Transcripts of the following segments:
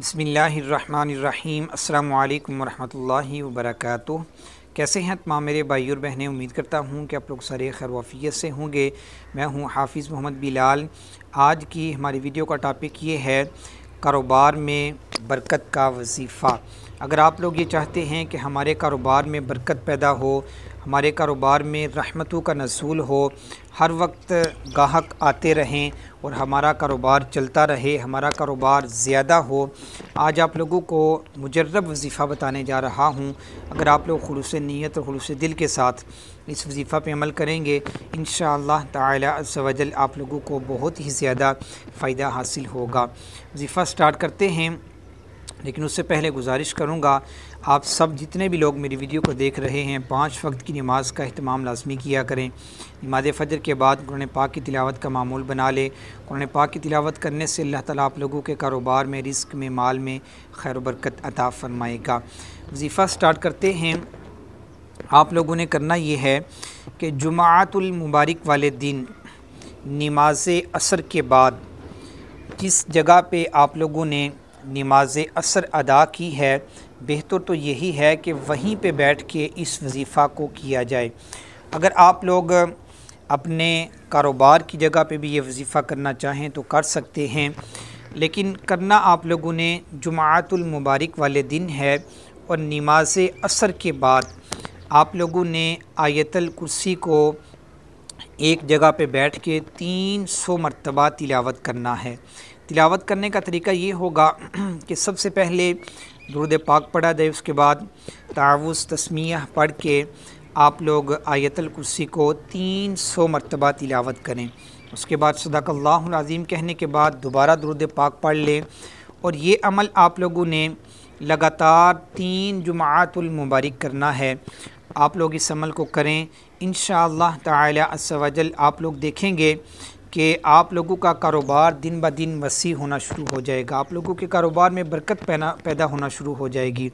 बसमिलीम अल्लाम वरहमल वर्क कैसे हैं तमाम मेरे भाई और बहनें उम्मीद करता हूँ कि आप लोग सारे खैर वाफियत से होंगे मैं हूँ हाफिज़ मोहम्मद बिलाल आज की हमारी वीडियो का टॉपिक ये है कारोबार में बरकत का वजीफ़ा अगर आप लोग ये चाहते हैं कि हमारे कारोबार में बरकत पैदा हो हमारे कारोबार में रहमतों का नसूल हो हर वक्त गाहक आते रहें और हमारा कारोबार चलता रहे हमारा कारोबार ज़्यादा हो आज आप लोगों को मुजरब वजीफ़ा बताने जा रहा हूँ अगर आप लोग खलूस नीयत और खलूस दिल के साथ इस वजीफ़ा पे अमल करेंगे इन शजल आप लोगों को बहुत ही ज़्यादा फ़ायदा हासिल होगा वजीफ़ा स्टार्ट करते हैं लेकिन उससे पहले गुजारिश करूँगा आप सब जितने भी लोग मेरी वीडियो को देख रहे हैं पाँच वक्त की नमाज का अहतमाम लाजमी किया करें नमाज फ़जर के बाद कुरने पाक की तिलावत का मामूल बना लें कुरने पाक की तिलावत करने से अल्लाह ताला आप लोगों के कारोबार में रिस्क में माल में खैर बरकत अता फ़रमाएगा वजीफ़ा स्टार्ट करते हैं आप लोगों ने करना ये है कि जुमातुलमबारक वाले दिन नमाज असर के बाद जिस जगह पर आप लोगों ने नमाज असर अदा की है बेहतर तो यही है कि वहीं पे बैठ के इस वजीफ़ा को किया जाए अगर आप लोग अपने कारोबार की जगह पे भी ये वजीफ़ा करना चाहें तो कर सकते हैं लेकिन करना आप लोगों ने जुमातुलमबारक वाले दिन है और नमाज असर के बाद आप लोगों ने आयतल कुर्सी को एक जगह पे बैठ के तीन सौ मरतबा तिलावत करना है तिलावत करने का तरीका ये होगा कि सबसे पहले दुरुद पाक पढ़ा जाए उसके बाद तावुस तस्मिया पढ़ के आप लोग आयतल कुर्सी को तीन सौ मरतबा तिलावत करें उसके बाद सदाकल्लाज़ीम कहने के बाद दोबारा दुरुद पाक पढ़ लें और ये अमल आप लोगों ने लगातार तीन जुमातुल मुबारक करना है आप लोग इस अमल को करें इन शजल आप लोग देखेंगे कि आप लोगों का कारोबार दिन ब दिन वसी होना शुरू हो जाएगा आप लोगों के कारोबार में बरकत पैना पैदा होना शुरू हो जाएगी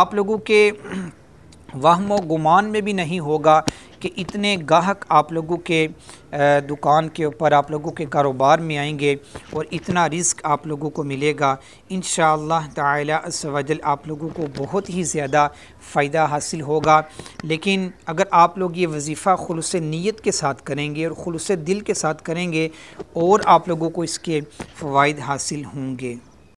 आप लोगों के वहम व गुमान में भी नहीं होगा कि इतने गाहक आप लोगों के दुकान के ऊपर आप लोगों के कारोबार में आएंगे और इतना रिस्क आप लोगों को मिलेगा इन शजल आप लोगों को बहुत ही ज़्यादा फ़ायदा हासिल होगा लेकिन अगर आप लोग ये वजीफ़ा खुलस नीयत के साथ करेंगे और खुलूस दिल के साथ करेंगे और आप लोगों को इसके फ़वाद हासिल होंगे